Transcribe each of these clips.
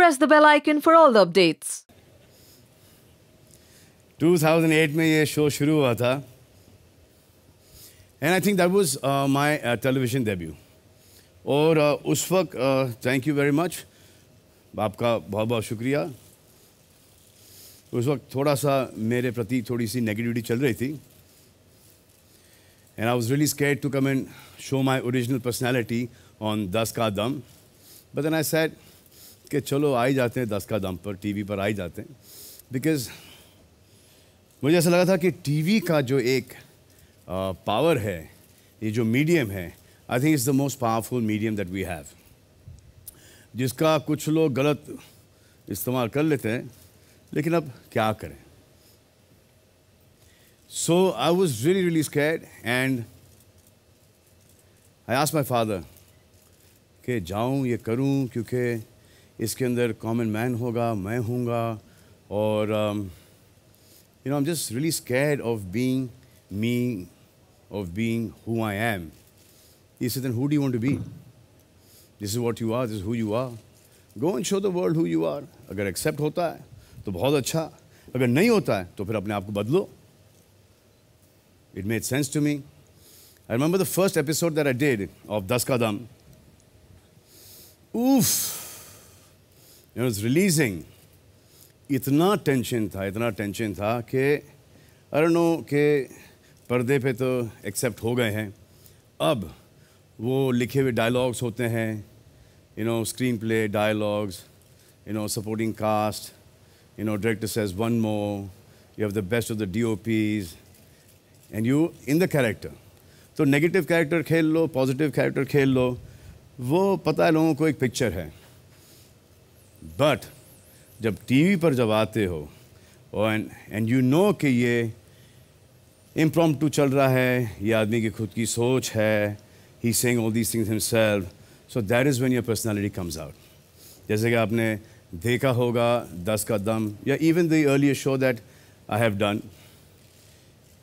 Press the bell icon for all the updates 2008 में ये show शुरू हुआ था and I think that was my television debut और uh, उस वक्त थैंक यू वेरी मच आपका बहुत बहुत शुक्रिया उस वक्त थोड़ा सा मेरे प्रति थोड़ी सी नेगेटिविटी चल रही थी and I was really scared to come and show my original personality on Dus Ka दम बट एन आई सैड कि चलो आ ही जाते हैं दस का दम पर टीवी पर आ ही जाते हैं बिकॉज मुझे ऐसा लगा था कि टीवी का जो एक पावर है ये जो मीडियम है I think is the most powerful medium that we have जिसका कुछ लोग गलत इस्तेमाल कर लेते हैं लेकिन अब क्या करें so I was really really scared, and I ask my father कि जाऊँ ये करूँ क्योंकि इसके अंदर कॉमन मैन होगा मैं हूँगा और you know I am just really scared of being me of being who I am इस दिन who do do to be this is This you are this who you are go and show the world who you are अगर accept होता है तो बहुत अच्छा अगर नहीं होता है तो फिर अपने आप को बदलो it made sense to me I remember the first episode that I did of Dus Ka Dum ऊफ एंड वॉज रिलीजिंग इतना टेंशन था इतना टेंशन था कि अरनो के पर्दे पे तो एक्सेप्ट हो गए हैं अब वो लिखे हुए डायलॉग्स होते हैं you know screenplay dialogues you know supporting cast you director says one more you have the best of the D O Ps and you in the character तो नेगेटिव कैरेक्टर खेल लो positive character खेल लो वो पता है लोगों को एक पिक्चर है बट जब टीवी पर जब आते हो एंड यू नो कि ये इम्प्रॉम चल रहा है ये आदमी की खुद की सोच है ही saying all these things himself so that is when your personality comes out जैसे कि आपने देखा होगा दस का दम या even the earlier show that I have done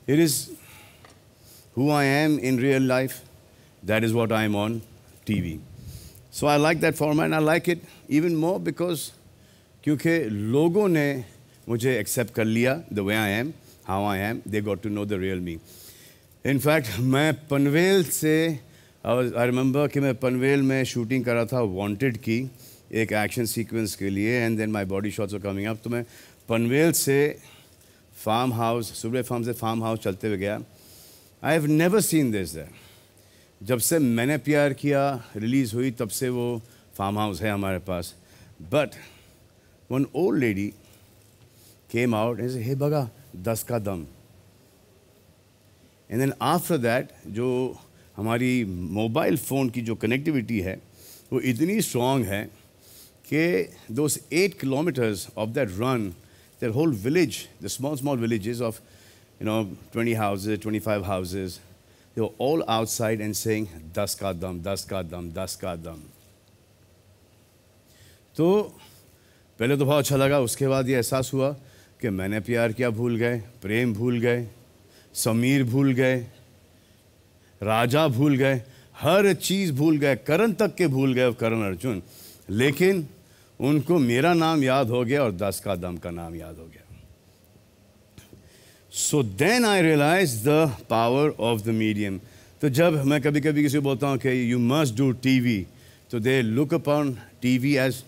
it is who I am in real life that is what I am on T V so I like that format mine I like it even more because क्योंकि लोगों ने मुझे accept कर लिया the way I am how I am they got to know the real me in fact मैं पनवेल से I remember कि मैं पनवेल में शूटिंग कर रहा था वॉन्टेड की एक एक्शन सीक्वेंस के लिए and then my body shots और कमिंग अप तो मैं पनवेल से फार्म हाउस सुबह फार्म से फार्म हाउस चलते हुए गया I have never seen this that जब से मैंने प्यार किया रिलीज़ हुई तब से वो फार्म हाउस है हमारे पास but one old lady came out as he बगा Dus Ka them and then after that जो हमारी मोबाइल फ़ोन की जो कनेक्टिविटी है वो इतनी स्ट्रॉन्ग है कि दो eight kilometres of that ran whole village the small small small of you know twenty houses twenty five houses They were all outside and saying, दस का दम दस का दम दस का दम तो पहले तो बहुत अच्छा लगा उसके बाद ये एहसास हुआ कि मैंने प्यार क्या भूल गए प्रेम भूल गए समीर भूल गए राजा भूल गए हर चीज़ भूल गए करण तक के भूल गए करण अर्जुन लेकिन उनको मेरा नाम याद हो गया और दस का दम का नाम याद हो गया so then I realise the power of the medium तो जब मैं कभी कभी किसी को बोलता हूँ कि you must do T V तो they look upon T V as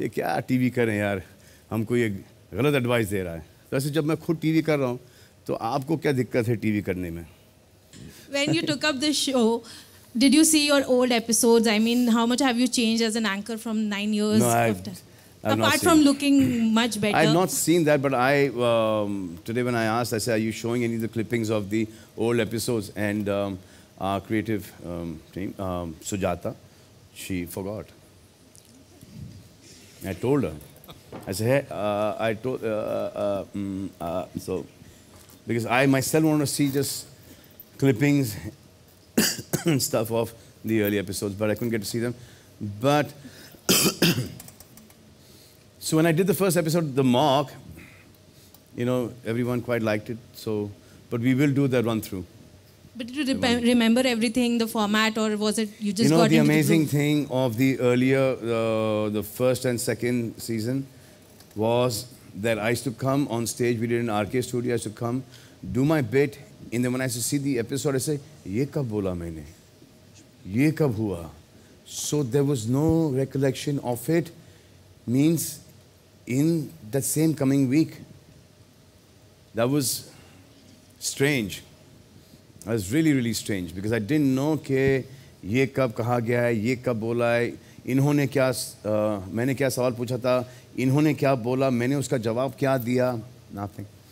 ये क्या टी वी करें यार हमको ये गलत एडवाइस दे रहा है वैसे तो जब मैं खुद टी वी कर रहा हूँ तो आपको क्या दिक्कत है टी वी करने में when you took up this show did you see your old episode I mean how much have you change as an anchor from nine years i Apart from looking much better. I've not seen that, but I um, today when I asked, I said, "Are you showing any of the clippings of the old episodes?" And um, our creative um, team, um, Sujata, she forgot. I told her. I said, "Hey, uh, I told uh, uh, mm, uh, so because I myself want to see just clippings and stuff of the early episodes, but I couldn't get to see them, but." So when I did the first episode, The Mock, you know, everyone quite liked it. So, but we will do that one through. But did you remember everything, the format, or was it you just? You know, got the amazing the thing of the earlier, uh, the first and second season, was that I used to come on stage. We did an RK studio. I used to come, do my bit, and then when I used to see the episode, I say, "Ye kab bola maine? Ye kab hua?" So there was no recollection of it. Means in that same coming week. That was strange. That was really, really strange because I didn't know that. ये कब कहा गया है ये कब बोला है इन्होंने क्या मैंने क्या सवाल पूछा था इन्होंने क्या बोला मैंने उसका जवाब क्या दिया